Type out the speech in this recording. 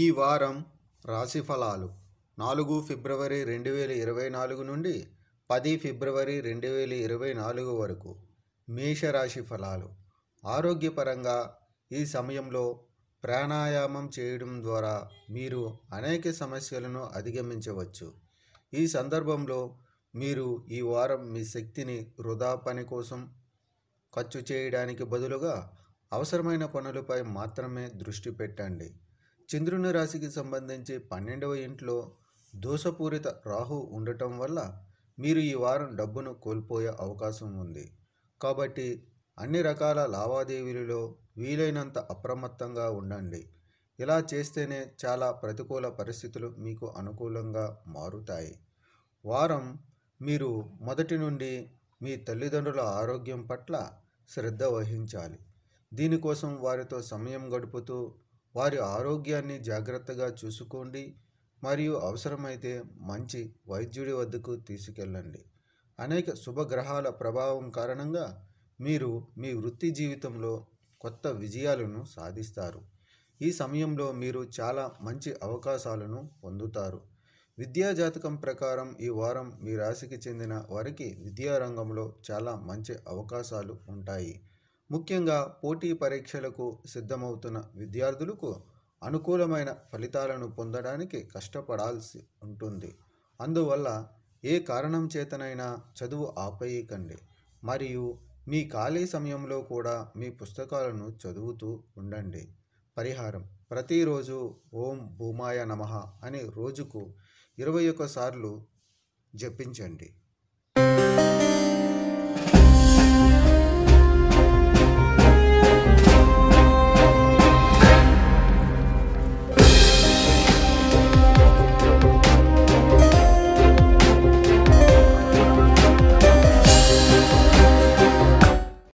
ఈ వారం రాశిఫలాలు నాలుగు ఫిబ్రవరి రెండు వేల ఇరవై నాలుగు నుండి పది ఫిబ్రవరి రెండు వేల ఇరవై నాలుగు వరకు మేషరాశి ఫలాలు ఆరోగ్యపరంగా ఈ సమయంలో ప్రాణాయామం చేయడం ద్వారా మీరు అనేక సమస్యలను అధిగమించవచ్చు ఈ సందర్భంలో మీరు ఈ వారం మీ శక్తిని వృధా పని కోసం ఖర్చు చేయడానికి బదులుగా అవసరమైన పనులపై మాత్రమే దృష్టి పెట్టండి చంద్రుని రాశికి సంబంధించి పన్నెండవ ఇంట్లో దోషపూరిత రాహు ఉండటం వల్ల మీరు ఈ వారం డబ్బును కోల్పోయే అవకాశం ఉంది కాబట్టి అన్ని రకాల లావాదేవీలలో వీలైనంత అప్రమత్తంగా ఉండండి ఇలా చేస్తేనే చాలా ప్రతికూల పరిస్థితులు మీకు అనుకూలంగా మారుతాయి వారం మీరు మొదటి నుండి మీ తల్లిదండ్రుల ఆరోగ్యం పట్ల శ్రద్ధ వహించాలి దీనికోసం వారితో సమయం గడుపుతూ వారి ఆరోగ్యాన్ని జాగ్రత్తగా చూసుకోండి మరియు అవసరమైతే మంచి వైద్యుడి వద్దకు తీసుకెళ్ళండి అనేక శుభగ్రహాల ప్రభావం కారణంగా మీరు మీ వృత్తి జీవితంలో కొత్త విజయాలను సాధిస్తారు ఈ సమయంలో మీరు చాలా మంచి అవకాశాలను పొందుతారు విద్యా జాతకం ప్రకారం ఈ వారం మీ రాశికి చెందిన వారికి విద్యారంగంలో చాలా మంచి అవకాశాలు ఉంటాయి ముఖ్యంగా పోటీ పరీక్షలకు సిద్ధమవుతున్న విద్యార్థులకు అనుకూలమైన ఫలితాలను పొందడానికి కష్టపడాల్సి ఉంటుంది అందువల్ల ఏ కారణం చేతనైనా చదువు ఆపేయకండి మరియు మీ ఖాళీ సమయంలో కూడా మీ పుస్తకాలను చదువుతూ ఉండండి పరిహారం ప్రతిరోజు ఓం భూమాయ నమ అని రోజుకు ఇరవై సార్లు జపించండి